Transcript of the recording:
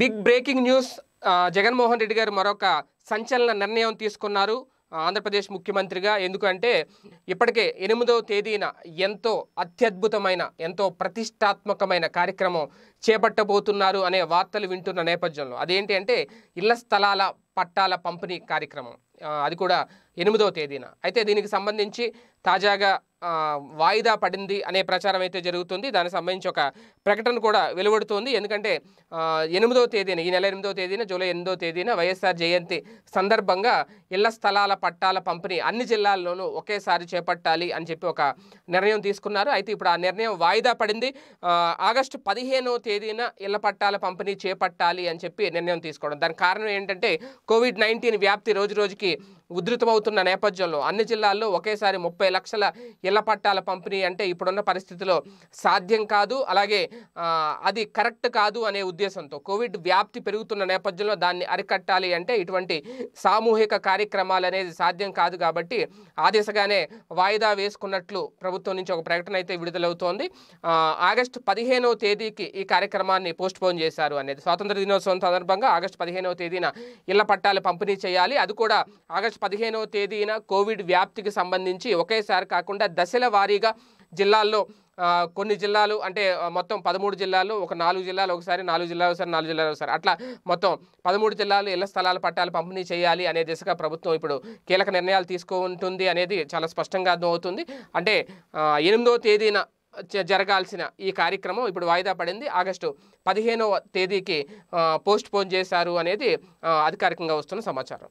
big breaking news Jaganmohan Reddy గారు మరొక సంచలన నిర్ణయం తీసుకున్నారు ఆంధ్రప్రదేశ్ ముఖ్యమంత్రిగా ఎందుకంటే ఇప్పటికే ఎనిమిదవ తేదీన ఎంతో అత్యద్భుతమైన ఎంతో ప్రతిష్టాత్మకమైన కార్యక్రమం చేపట్టబోతున్నారు అనే వార్తలు వింటున్న నేపథ్యంలో అదేంటి అంటే ఇళ్ల స్థలాల పట్టాల పంపిణీ కార్యక్రమం అది కూడా ఎనిమిదవ తేదీన అయితే దీనికి సంబంధించి తాజాగా వాయిదా పడింది అనే ప్రచారం అయితే జరుగుతుంది దానికి సంబంధించి ఒక ప్రకటన కూడా వెలువడుతోంది ఎందుకంటే ఎనిమిదో తేదీన ఈ నెల ఎనిమిదో తేదీన జూలై ఎనిమిదో తేదీన వైఎస్ఆర్ జయంతి సందర్భంగా ఇళ్ల స్థలాల పట్టాల పంపిణీ అన్ని జిల్లాల్లోనూ ఒకేసారి చేపట్టాలి అని చెప్పి ఒక నిర్ణయం తీసుకున్నారు అయితే ఇప్పుడు ఆ నిర్ణయం వాయిదా పడింది ఆగస్టు పదిహేనో తేదీన ఇళ్ల పట్టాల పంపిణీ చేపట్టాలి అని చెప్పి నిర్ణయం తీసుకోవడం దానికి కారణం ఏంటంటే కోవిడ్ నైన్టీన్ వ్యాప్తి రోజు రోజుకి ఉధృతమవుతున్న నేపథ్యంలో అన్ని జిల్లాల్లో ఒకేసారి ముప్పై లక్షల ఇళ్ల పట్టాల పంపిణీ అంటే ఇప్పుడున్న పరిస్థితిలో సాధ్యం కాదు అలాగే అది కరెక్ట్ కాదు అనే ఉద్దేశంతో కోవిడ్ వ్యాప్తి పెరుగుతున్న నేపథ్యంలో దాన్ని అరికట్టాలి అంటే ఇటువంటి సామూహిక కార్యక్రమాలు అనేది సాధ్యం కాదు కాబట్టి ఆ దిశగానే వాయిదా వేసుకున్నట్లు ప్రభుత్వం నుంచి ఒక ప్రకటన అయితే విడుదలవుతోంది ఆగస్టు పదిహేనవ తేదీకి ఈ కార్యక్రమాన్ని పోస్ట్పోన్ చేశారు అనేది స్వాతంత్ర దినోత్సవం సందర్భంగా ఆగస్టు పదిహేనవ తేదీన ఇళ్ల పట్టాలు పంపిణీ చేయాలి అది కూడా ఆగస్టు పదిహేనవ తేదీన కోవిడ్ వ్యాప్తికి సంబంధించి ఒకేసారి కాకుండా దశల వారీగా జిల్లాల్లో కొన్ని జిల్లాలు అంటే మొత్తం పదమూడు జిల్లాలు ఒక నాలుగు జిల్లాలు ఒకసారి నాలుగు జిల్లాలు ఒకసారి నాలుగు జిల్లాలు ఒకసారి అట్లా మొత్తం పదమూడు జిల్లాలు ఇళ్ల స్థలాల పట్టాలు పంపిణీ చేయాలి అనే దిశగా ప్రభుత్వం ఇప్పుడు కీలక నిర్ణయాలు తీసుకుంటుంది అనేది చాలా స్పష్టంగా అర్థమవుతుంది అంటే ఎనిమిదవ తేదీన జరగాల్సిన ఈ కార్యక్రమం ఇప్పుడు వాయిదా పడింది ఆగస్టు పదిహేనవ తేదీకి పోస్ట్ పోన్ చేశారు అనేది అధికారికంగా వస్తున్న సమాచారం